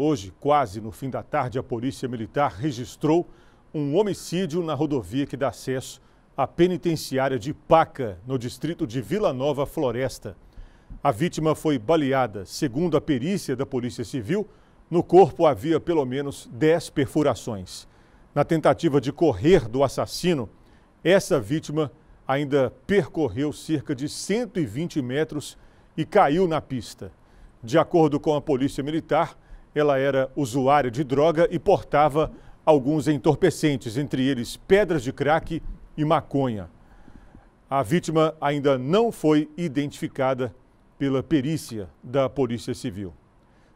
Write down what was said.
Hoje, quase no fim da tarde, a Polícia Militar registrou um homicídio na rodovia que dá acesso à penitenciária de Paca, no distrito de Vila Nova Floresta. A vítima foi baleada. Segundo a perícia da Polícia Civil, no corpo havia pelo menos 10 perfurações. Na tentativa de correr do assassino, essa vítima ainda percorreu cerca de 120 metros e caiu na pista. De acordo com a Polícia Militar, ela era usuária de droga e portava alguns entorpecentes, entre eles pedras de crack e maconha. A vítima ainda não foi identificada pela perícia da Polícia Civil.